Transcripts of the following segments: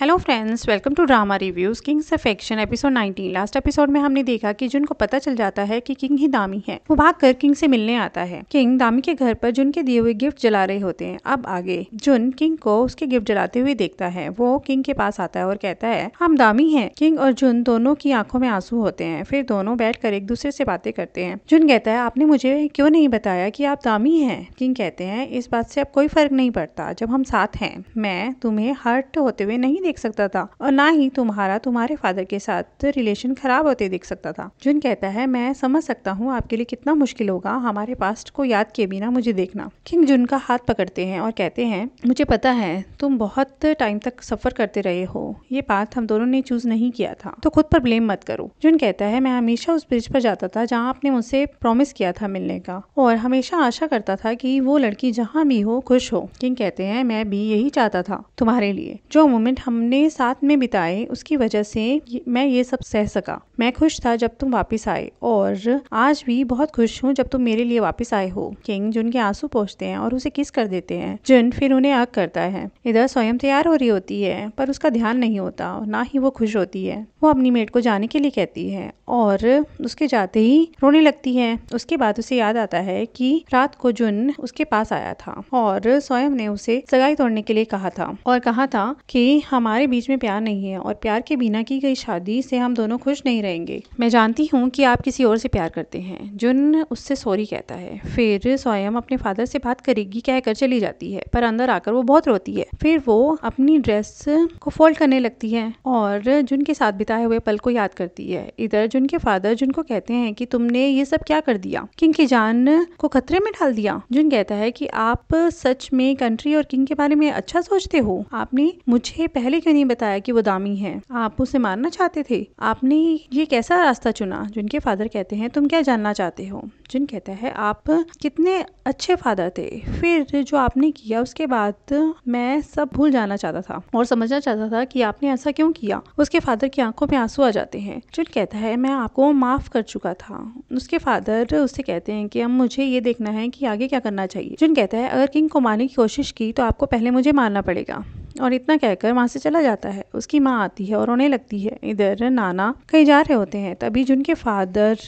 hello friends welcome to drama reviews kings of action episode 19 last episode में हमने देखा कि जुन को पता चल जाता है कि किंग ही दामी है वो भाग कर किंग से मिलने आता है किंग दामी के घर पर जुन के दिए हुए गिफ्ट जला रहे होते हैं अब आगे जुन किंग को उसके गिफ्ट जलाते हुए देखता है वो किंग के पास आता है और कहता है हम दामी है किंग और जुन दोनों की आंखों में आंसू होते हैं फिर दोनों बैठ एक दूसरे से बातें करते हैं जुन कहता है आपने मुझे क्यों नहीं बताया की आप दामी है किंग कहते हैं इस बात से अब कोई फर्क नहीं पड़ता जब हम साथ हैं मैं तुम्हें हर्ट होते हुए नहीं देख सकता था और ना ही तुम्हारा तुम्हारे फादर के साथ रिलेशन खराब होते देख सकता था जुन कहता है मैं समझ सकता हूँ आपके लिए कितना मुश्किल होगा हमारे पास्ट को याद किए बिना मुझे देखना किंग जुन का हाथ पकड़ते हैं और कहते हैं मुझे पता है तुम बहुत टाइम तक सफर करते रहे हो ये बात हम दोनों ने चूज नहीं किया था तो खुद पर ब्लेम मत करो जुन कहता है मैं हमेशा उस ब्रिज पर जाता था जहाँ आपने मुझसे प्रॉमिस किया था मिलने का और हमेशा आशा करता था कि वो लड़की जहाँ भी हो खुश हो किंग कहते हैं मैं भी यही चाहता था तुम्हारे लिए जो मोमेंट हम हमने साथ में बिताए उसकी वजह से मैं ये सब सह सका मैं खुश था जब तुम वापस आए और आज भी बहुत खुश हूँ जब तुम मेरे लिए वापस आए हो किंग जुन के आंसू पहुँचते हैं और उसे किस कर देते हैं जुन फिर उन्हें आग करता है इधर स्वयं तैयार हो रही होती है पर उसका ध्यान नहीं होता ना ही वो खुश होती है वो अपनी मेट को जाने के लिए कहती है और उसके जाते ही रोने लगती है उसके बाद उसे याद आता है कि रात को जुन उसके पास आया था और स्वयं ने उसे सगाई तोड़ने के लिए कहा था और कहा था कि हमारे हमारे बीच में प्यार नहीं है और प्यार के बिना की गई शादी से हम दोनों खुश नहीं रहेंगे मैं जानती हूँ कि आप किसी और से प्यार करते हैं जुन उससे सॉरी कहता है फिर स्वयं अपने फादर से बात करेगी कहकर चली जाती है पर अंदर आकर वो बहुत रोती है फिर वो अपनी ड्रेस को फोल्ड करने लगती है और जुन के साथ बिताए हुए पल को याद करती है इधर जुन के फादर जुन को कहते हैं कि तुमने ये सब क्या कर दिया किंग की जान को खतरे में डाल दिया जुन कहता है कि आप सच में कंट्री और किंग के बारे में अच्छा सोचते हो आपने मुझे पहले पहले क्यों नहीं बताया कि वो दामी है आप उसे मारना चाहते थे आपने ये कैसा रास्ता चुना जिनके फादर कहते हैं तुम क्या जानना चाहते हो जिन कहता है आप कितने अच्छे फादर थे फिर जो आपने किया उसके बाद मैं सब भूल जाना चाहता था और समझना चाहता था कि आपने ऐसा क्यों किया उसके फादर की आंखों में आंसू आ जाते हैं जिन कहता है मैं आपको माफ कर चुका था उसके फादर उससे कहते हैं कि अब मुझे ये देखना है कि आगे क्या करना चाहिए जिन कहता है अगर किंग को मारने की कोशिश की तो आपको पहले मुझे मारना पड़ेगा और इतना कहकर वहाँ से चला जाता है उसकी माँ आती है और रोने लगती है इधर नाना कहीं जा रहे होते हैं तभी के फादर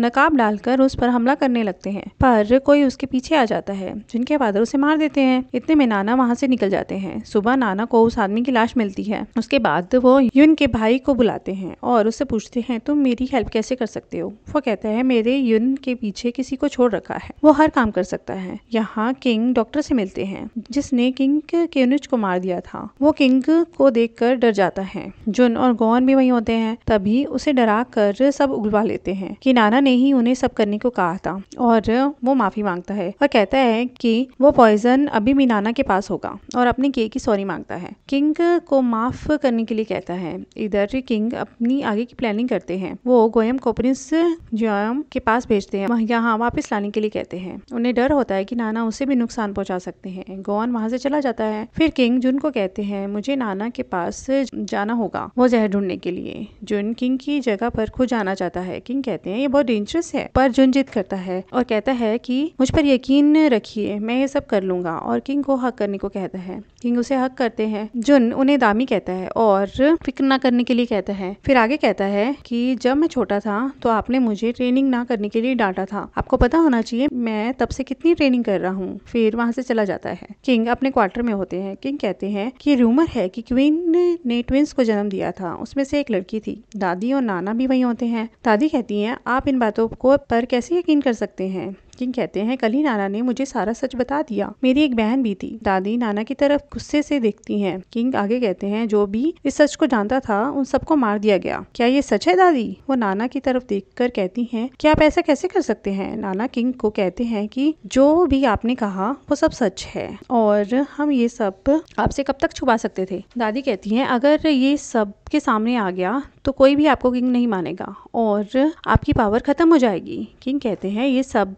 नकाब डालकर उस पर हमला करने लगते हैं पर कोई उसके पीछे आ जाता है जिनके फादर उसे मार देते हैं इतने में नाना वहाँ से निकल जाते हैं सुबह नाना को उस आदमी की लाश मिलती है उसके बाद वो युन के भाई को बुलाते हैं और उससे पूछते हैं तुम मेरी हेल्प कैसे कर सकते हो वो कहता है मेरे युन के पीछे किसी को छोड़ रखा है वो हर काम कर सकता है यहाँ किंग डॉक्टर से मिलते हैं जिसने किंग के को मार दिया था था वो किंग को देखकर डर जाता है जुन और गौन भी वहीं होते हैं तभी उसे डरा कर सब उगलवा लेते हैं कि नाना ने ही उन्हें सब करने को कहा था और वो माफी मांगता है और कहता है कि वो पॉइजन अभी भी नाना के पास होगा और अपने के की सॉरी मांगता है किंग को माफ करने के लिए कहता है इधर किंग अपनी आगे की प्लानिंग करते हैं वो गोयम को प्रिंस जोयम के पास भेजते हैं यहाँ वापस लाने के लिए कहते हैं उन्हें डर होता है कि नाना उसे भी नुकसान पहुंचा सकते हैं गोवन वहां से चला जाता है फिर किंग जुन को कहते हैं मुझे नाना के पास जाना होगा वो जहर ढूंढने के लिए जुन किंग की जगह पर खुद जाना चाहता है किंग कहते हैं ये बहुत डेंजरस है पर जुन जिद करता है और कहता है कि मुझ पर यकीन रखिए मैं ये सब कर लूंगा और किंग को हक करने को कहता है किंग उसे हक करते हैं जुन उन्हें दामी कहता है और फिक्र ना करने के लिए कहता है फिर आगे कहता है कि जब मैं छोटा था तो आपने मुझे ट्रेनिंग ना करने के लिए डांटा था आपको पता होना चाहिए मैं तब से कितनी ट्रेनिंग कर रहा हूँ फिर वहां से चला जाता है किंग अपने क्वार्टर में होते हैं किंग कहते हैं कि रूमर है कि क्वीन ने ट्विंस को जन्म दिया था उसमें से एक लड़की थी दादी और नाना भी वही होते हैं दादी कहती हैं आप इन बातों को पर कैसे यकीन कर सकते हैं किंग कहते हैं कल ही नाना ने मुझे सारा सच बता दिया मेरी एक बहन भी थी दादी नाना की तरफ गुस्से से देखती हैं किंग आगे कहते हैं जो भी इस सच को जानता था उन सबको मार दिया गया क्या ये सच है दादी वो नाना की तरफ कर कहती है की आप ऐसा कैसे कर सकते हैं नाना किंग को कहते हैं की जो भी आपने कहा वो सब सच है और हम ये सब आपसे कब तक छुपा सकते थे दादी कहती है अगर ये सब के सामने आ गया तो कोई भी आपको किंग नहीं मानेगा और आपकी पावर ख़त्म हो जाएगी किंग कहते हैं ये सब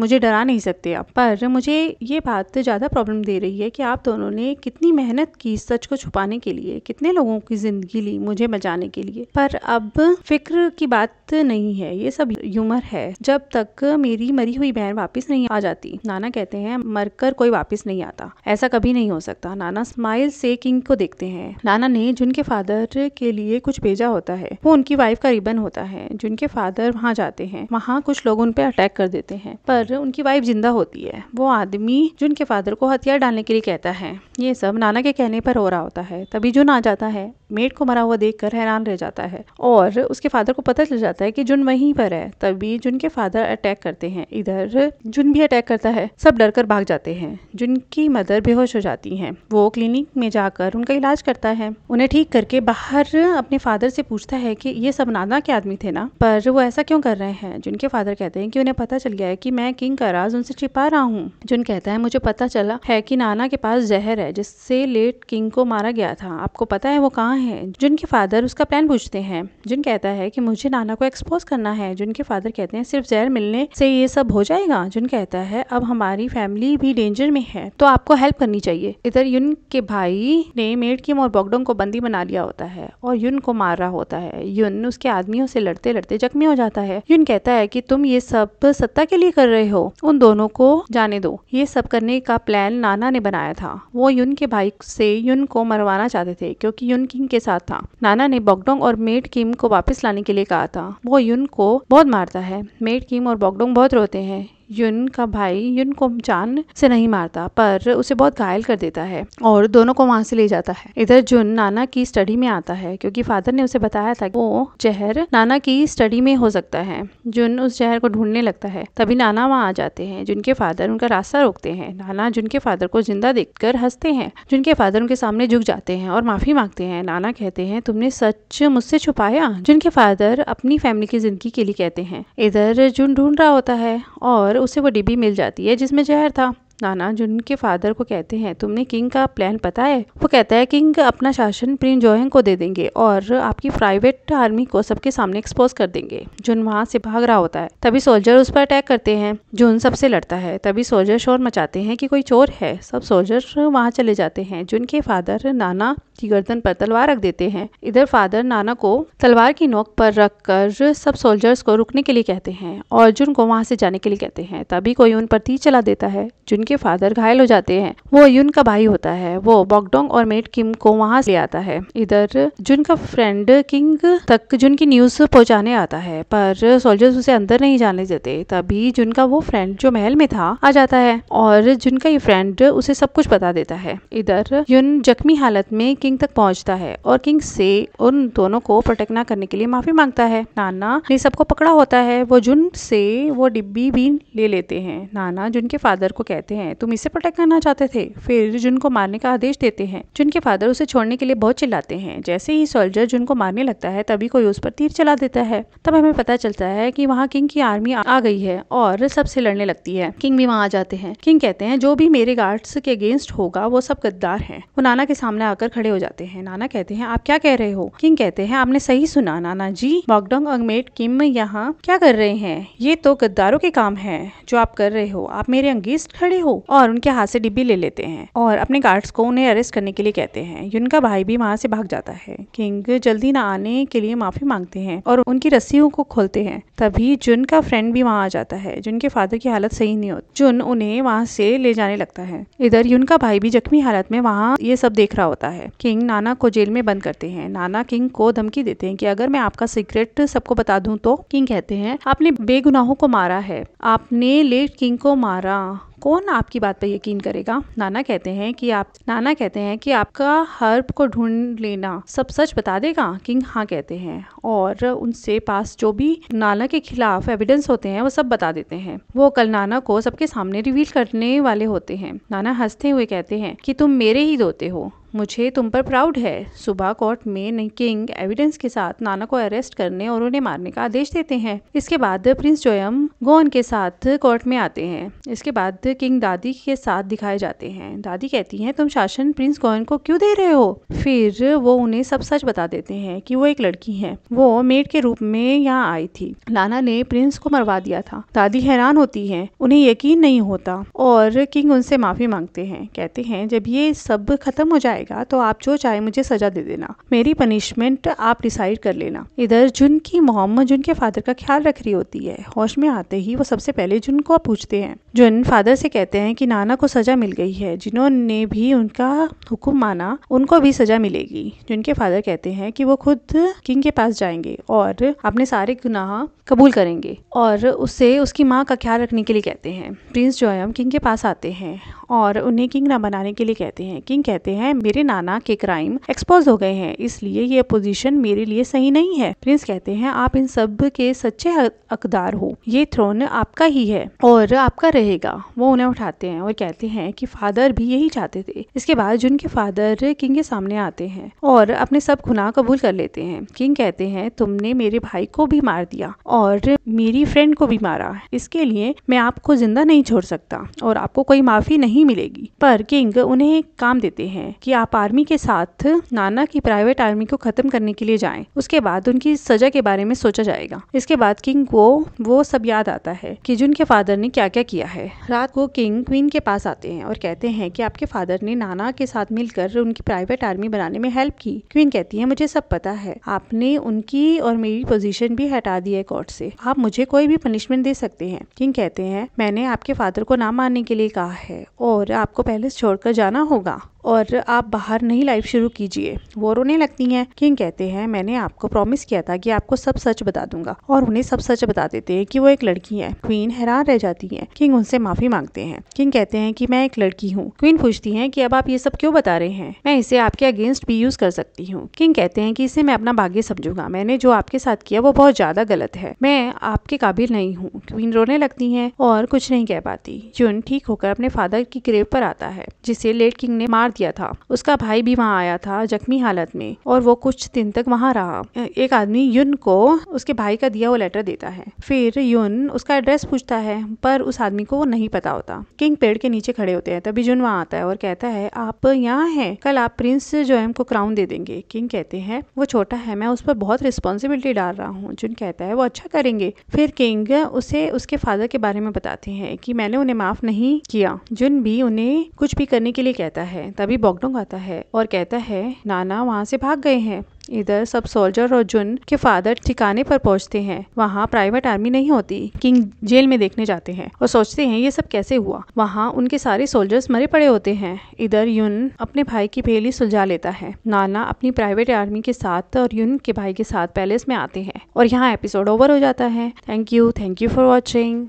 मुझे डरा नहीं सकते आप पर मुझे ये बात ज़्यादा प्रॉब्लम दे रही है कि आप दोनों ने कितनी मेहनत की सच को छुपाने के लिए कितने लोगों की जिंदगी ली मुझे बचाने के लिए पर अब फिक्र की बात नहीं है ये सब यूमर है जब तक मेरी मरी हुई बहन वापस नहीं आ जाती नाना कहते हैं मरकर कोई वापस नहीं आता ऐसा कभी नहीं हो सकता नाना स्माइल से किंग को देखते हैं नाना ने जिनके फादर के लिए कुछ भेजा होता है वो उनकी वाइफ का रिबन होता है जिनके फादर वहाँ जाते हैं वहाँ कुछ लोग उन पर अटैक कर देते हैं पर पर उनकी वाइफ जिंदा होती है वो आदमी जो उनके फादर को हथियार डालने के लिए कहता है ये सब नाना के कहने पर हो रहा होता है तभी जुन आ जाता है मेड को मरा हुआ देखकर हैरान रह जाता है और उसके फादर को पता चल जाता है कि जुन वहीं पर है तभी जुन के फादर अटैक करते हैं इधर जुन भी अटैक करता है सब डर कर भाग जाते हैं जुन की मदर बेहोश हो जाती है वो क्लिनिक में जाकर उनका इलाज करता है उन्हें ठीक करके बाहर अपने फादर से पूछता है कि ये सब नाना के आदमी थे ना पर वो ऐसा क्यों कर रहे हैं जिनके फादर कहते हैं कि उन्हें पता चल गया है कि मैं किंग का राज उनसे छिपा रहा हूँ जुन कहता है मुझे पता चला है कि नाना के पास जहर है जिससे लेट किंग को मारा गया था आपको पता है वो कहाँ है जुन के फादर उसका प्लान पूछते हैं जुन कहता है कि मुझे नाना को एक्सपोज करना है जुन के फादर कहते हैं सिर्फ जहर मिलने से ये सब हो जाएगा जुन कहता है अब हमारी फैमिली भी डेंजर में है तो आपको हेल्प करनी चाहिए इधर युन के भाई ने मेड किम और बॉकडोंग को बंदी बना लिया होता है और युन को मार रहा होता है युन उसके आदमियों से लड़ते लड़ते जख्मी हो जाता है युन कहता है कि तुम ये सब सत्ता के लिए कर रहे रहे हो उन दोनों को जाने दो ये सब करने का प्लान नाना ने बनाया था वो युन के भाई से युन को मरवाना चाहते थे क्योंकि युन किंग के साथ था नाना ने बॉगडोंग और मेड किम को वापस लाने के लिए कहा था वो युन को बहुत मारता है मेड किम और बॉगडोंग बहुत रोते हैं युन का भाई युन को जान से नहीं मारता पर उसे बहुत घायल कर देता है और दोनों को वहां से ले जाता है इधर जुन नाना की स्टडी में आता है क्योंकि फादर ने उसे बताया था वो जहर नाना की स्टडी में हो सकता है जुन उस जहर को ढूंढने लगता है तभी नाना वहाँ आ जाते हैं जिनके फादर उनका रास्ता रोकते हैं नाना जिनके फादर को जिंदा देख कर हंसते हैं जिनके फादर उनके सामने झुक जाते हैं और माफी मांगते हैं नाना कहते हैं तुमने सच मुझसे छुपाया जिनके फादर अपनी फैमिली की जिंदगी के लिए कहते हैं इधर जुन ढूंढ रहा होता है और और उसे वो डिब्बी मिल जाती है जिसमें जहर था नाना जिनके फादर को कहते हैं तुमने किंग का प्लान पता है वो कहता है किंग अपना शासन प्रिंस जोहेंग को दे देंगे और आपकी प्राइवेट आर्मी को सबके सामने एक्सपोज कर देंगे जुन वहाँ से भाग रहा होता है तभी सोल्जर उस पर अटैक करते हैं जुन सबसे लड़ता है तभी सोल्जर शोर मचाते हैं कि कोई चोर है सब सोल्जर वहाँ चले जाते हैं जुन के फादर नाना की गर्दन पर तलवार रख देते हैं इधर फादर नाना को तलवार की नोक पर रख कर सब सोल्जर्स को रुकने के लिए कहते हैं और जुन को वहाँ से जाने के लिए कहते हैं तभी कोई उन पर तीर चला देता है जुन के फादर घायल हो जाते हैं वो अयुन का भाई होता है वो बॉकडोंग और मेट किम को वहां ले आता है इधर जुन का फ्रेंड किंग तक जुन की न्यूज पहुंचाने आता है पर सोल्जर्स उसे अंदर नहीं जाने देते तभी जुन का वो फ्रेंड जो महल में था आ जाता है और जुन का ये फ्रेंड उसे सब कुछ बता देता है इधर युन जख्मी हालत में किंग तक पहुंचता है और किंग से उन दोनों को प्रोटेक्ट ना करने के लिए माफी मांगता है नाना ने सबको पकड़ा होता है वो जुन से वो डिब्बी भी ले लेते हैं नाना जुन के फादर को कहते करते हैं तुम इसे प्रोटेक्ट करना चाहते थे फिर जुन को मारने का आदेश देते हैं जुन के फादर उसे छोड़ने के लिए बहुत चिल्लाते हैं जैसे ही सोल्जर जुन को मारने लगता है तभी कोई उस पर तीर चला देता है तब हमें पता चलता है की वहाँ किंग की आर्मी आ गई है और सबसे लड़ने लगती है किंग भी वहाँ आ जाते हैं किंग कहते हैं जो भी मेरे गार्ड्स के अगेंस्ट होगा वो सब गद्दार है वो नाना के सामने आकर खड़े हो जाते हैं नाना कहते हैं आप क्या कह रहे हो किंग कहते हैं आपने सही सुना नाना जी बॉकडोंग अंगमेट किम यहाँ क्या कर रहे हैं ये तो गद्दारों के काम है जो आप कर रहे हो आप मेरे अंगेस्ट खड़े हो और उनके हाथ से डिब्बी ले लेते हैं और अपने गार्ड्स को उन्हें अरेस्ट करने के लिए कहते हैं यून भाई भी वहाँ से भाग जाता है किंग जल्दी न आने के लिए माफी मांगते हैं और उनकी रस्सियों को खोलते हैं तभी जुन का फ्रेंड भी वहाँ आ जाता है जुन के फादर की हालत सही नहीं होती जुन उन्हें वहाँ से ले जाने लगता है इधर युन का भाई भी जख्मी हालत में वहाँ ये सब देख रहा होता है किंग नाना को जेल में बंद करते हैं नाना किंग को धमकी देते हैं कि अगर मैं आपका सीक्रेट सबको बता दूं तो किंग कहते हैं आपने बेगुनाहों को मारा है आपने लेट किंग को मारा कौन आपकी बात पर यकीन करेगा नाना कहते हैं कि आप नाना कहते हैं कि आपका हर्ब को ढूंढ लेना सब सच बता देगा किंग हाँ कहते हैं और उनसे पास जो भी नाना के खिलाफ एविडेंस होते हैं वो सब बता देते हैं वो कल नाना को सबके सामने रिवील करने वाले होते हैं नाना हंसते हुए कहते हैं कि तुम मेरे ही दोते हो मुझे तुम पर प्राउड है सुबह कोर्ट में किंग एविडेंस के साथ नाना को अरेस्ट करने और उन्हें मारने का आदेश देते हैं इसके बाद प्रिंस जोयम गोन के साथ कोर्ट में आते हैं इसके बाद किंग दादी के साथ दिखाए जाते हैं दादी कहती है तुम शासन प्रिंस गोयन को क्यों दे रहे हो फिर वो उन्हें सब सच बता देते हैं कि वो एक लड़की है वो मेड के रूप में यहाँ आई थी लाना ने प्रिंस को मरवा दिया था दादी हैरान होती है उन्हें यकीन नहीं होता और किंग उनसे माफी मांगते हैं कहते हैं जब ये सब खत्म हो जाए जाएगा तो आप जो चाहे मुझे सजा दे देना मेरी पनिशमेंट आप डिसाइड कर लेना इधर जुन की मोहम्मद जुन के फादर का ख्याल रख रही होती है होश में आते ही वो सबसे पहले जुन को पूछते हैं जुन फादर से कहते हैं कि नाना को सजा मिल गई है जिन्होंने भी उनका हुक्म माना उनको भी सजा मिलेगी जुन के फादर कहते हैं कि वो खुद किंग के पास जाएंगे और अपने सारे गुनाह कबूल करेंगे और उसे उसकी माँ का ख्याल रखने के लिए कहते हैं प्रिंस जोयम किंग के पास आते हैं और उन्हें किंग ना बनाने के लिए कहते हैं किंग कहते हैं मेरे नाना के क्राइम एक्सपोज हो गए हैं इसलिए ये पोजीशन मेरे लिए सही नहीं है प्रिंस कहते हैं आप इन सब के सच्चे हकदार हो ये थ्रोन आपका ही है और आपका रहेगा वो उन्हें उठाते हैं और कहते हैं कि फादर भी यही चाहते थे इसके बाद जुन के फादर किंग के सामने आते हैं और अपने सब गुनाह कबूल कर लेते हैं किंग कहते हैं तुमने मेरे भाई को भी मार दिया और मेरी फ्रेंड को भी मारा इसके लिए मैं आपको जिंदा नहीं छोड़ सकता और आपको कोई माफी नहीं मिलेगी पर किंग उन्हें काम देते हैं कि आप आर्मी के साथ नाना की प्राइवेट आर्मी को खत्म करने के लिए जाएं उसके बाद उनकी सजा के बारे में सोचा जाएगा इसके बाद किंग को वो सब याद आता है कि जिनके फादर ने क्या क्या किया है रात को किंग क्वीन के पास आते हैं और कहते हैं कि आपके फादर ने नाना के साथ मिलकर उनकी प्राइवेट आर्मी बनाने में हेल्प की क्वीन कहती है मुझे सब पता है आपने उनकी और मेरी पोजीशन भी हटा दी है कोर्ट से आप मुझे कोई भी पनिशमेंट दे सकते हैं किंग कहते हैं मैंने आपके फादर को ना मानने के लिए कहा है और आपको पहले छोड़कर जाना होगा और आप बाहर नहीं लाइव शुरू कीजिए वो रोने लगती हैं किंग कहते हैं मैंने आपको प्रॉमिस किया था कि आपको सब सच बता दूंगा और उन्हें सब सच बता देते हैं कि वो एक लड़की है क्वीन हैरान रह जाती है किंग उनसे माफी मांगते हैं किंग कहते हैं कि मैं एक लड़की हूँ क्वीन पूछती है कि अब आप ये सब क्यों बता रहे हैं मैं इसे आपके अगेंस्ट भी यूज कर सकती हूँ किंग कहते हैं कि इसे मैं अपना भाग्य समझूंगा मैंने जो आपके साथ किया वो बहुत ज्यादा गलत है मैं आपके काबिल नहीं हूँ क्वीन रोने लगती है और कुछ नहीं कह पाती जुन ठीक होकर अपने फादर की ग्रेव पर आता है जिसे लेट किंग ने मार दिया था उसका भाई भी वहाँ आया था जख्मी हालत में और वो कुछ दिन तक वहाँ रहा एक आदमी युन को उसके भाई का दिया हुआ लेटर देता है फिर युन उसका एड्रेस पूछता है पर उस आदमी को वो नहीं पता होता किंग पेड़ के नीचे खड़े होते हैं तभी युन वहाँ आता है और कहता है आप यहाँ है कल आप प्रिंस जो को क्राउन दे देंगे किंग कहते हैं वो छोटा है मैं उस पर बहुत रिस्पॉन्सिबिलिटी डाल रहा हूँ जुन कहता है वो अच्छा करेंगे फिर किंग उसे उसके फादर के बारे में बताते हैं कि मैंने उन्हें माफ नहीं किया जुन भी उन्हें कुछ भी करने के लिए कहता है तभी तभी बॉगडोंग आता है और कहता है नाना वहाँ से भाग गए हैं इधर सब सोल्जर और जुन के फादर ठिकाने पर पहुंचते हैं वहाँ प्राइवेट आर्मी नहीं होती किंग जेल में देखने जाते हैं और सोचते हैं ये सब कैसे हुआ वहाँ उनके सारे सोल्जर्स मरे पड़े होते हैं इधर युन अपने भाई की पहेली सुलझा लेता है नाना अपनी प्राइवेट आर्मी के साथ और युन के भाई के साथ पैलेस में आते हैं और यहाँ एपिसोड ओवर हो जाता है thank you thank you for watching